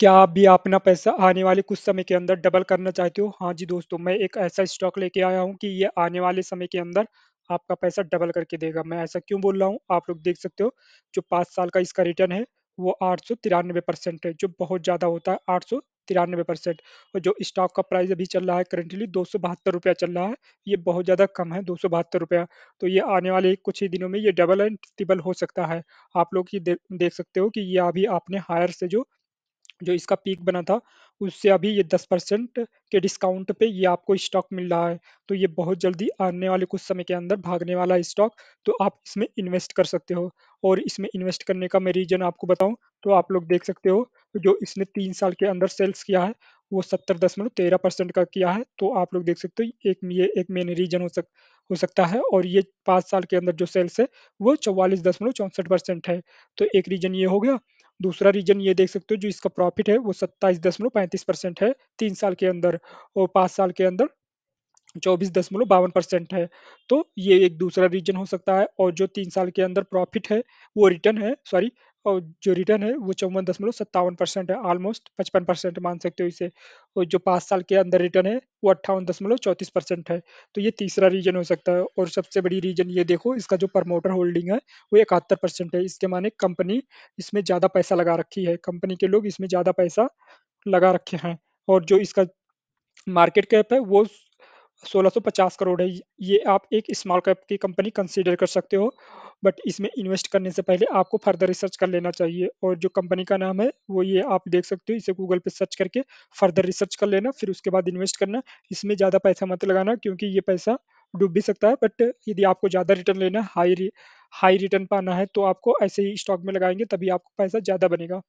क्या आप भी अपना पैसा आने वाले कुछ समय के अंदर डबल करना चाहते हो हाँ जी दोस्तों मैं एक ऐसा स्टॉक लेके आया हूँ कि ये आने वाले समय के अंदर आपका पैसा डबल करके देगा मैं ऐसा क्यों बोल रहा हूँ आप लोग देख सकते हो जो पाँच साल का इसका रिटर्न है वो आठ सौ तिरानवे परसेंट है जो बहुत ज़्यादा होता है आठ सौ तिरानवे परसेंट और जो स्टॉक का प्राइस अभी चल रहा है करंटली दो सौ बहत्तर रुपया चल रहा है ये बहुत ज़्यादा कम है दो सौ बहत्तर रुपया तो ये आने वाले कुछ ही दिनों में ये डबल एंड ट्रिपल हो सकता है आप लोग ये दे, देख सकते हो कि ये अभी आपने हायर से जो जो इसका पीक बना था उससे अभी ये दस परसेंट के डिस्काउंट पे ये आपको स्टॉक मिल रहा है तो ये बहुत जल्दी आने वाले कुछ समय के अंदर भागने वाला स्टॉक तो आप इसमें इन्वेस्ट कर सकते हो और इसमें इन्वेस्ट करने का मैं रीजन आपको बताऊं तो आप लोग देख सकते हो जो इसने तीन साल के अंदर सेल्स किया है वो सत्तर दशमलव तेरह परसेंट का किया है तो आप लोग देख सकते हो एक ये एक मेन रीजन हो सक हो सकता है और ये पाँच साल के अंदर जो सेल्स है वो चौवालीस दशमलव चौंसठ परसेंट है तो एक रीजन ये हो गया दूसरा रीजन ये देख सकते हो जो इसका प्रॉफिट है वो सत्ताईस दशमलव पैंतीस परसेंट है तीन साल के अंदर और पाँच साल के अंदर चौबीस दशमलव बावन परसेंट है तो ये एक दूसरा रीजन हो सकता है और जो तीन साल के अंदर प्रॉफिट है वो रिटर्न है सॉरी और जो रिटर्न है वो चौवन दशमलव सत्तावन परसेंट है ऑलमोस्ट पचपन परसेंट मान सकते हो इसे और जो पाँच साल के अंदर रिटर्न है वो अट्ठावन दशमलव चौंतीस परसेंट है तो ये तीसरा रीजन हो सकता है और सबसे बड़ी रीजन ये देखो इसका जो प्रमोटर होल्डिंग है वो इकहत्तर परसेंट है इसके माने कंपनी इसमें ज़्यादा पैसा लगा रखी है कंपनी के लोग इसमें ज़्यादा पैसा लगा रखे हैं और जो इसका मार्केट कैप है वो सोलह करोड़ है ये आप एक स्मॉल कैप की कंपनी कंसिडर कर सकते हो बट इसमें इन्वेस्ट करने से पहले आपको फर्दर रिसर्च कर लेना चाहिए और जो कंपनी का नाम है वो ये आप देख सकते हो इसे गूगल पे सर्च करके फर्दर रिसर्च कर लेना फिर उसके बाद इन्वेस्ट करना इसमें ज़्यादा पैसा मत लगाना क्योंकि ये पैसा डूब भी सकता है बट यदि आपको ज़्यादा रिटर्न लेना हाई हाई रिटर्न पाना है तो आपको ऐसे ही स्टॉक में लगाएंगे तभी आपको पैसा ज़्यादा बनेगा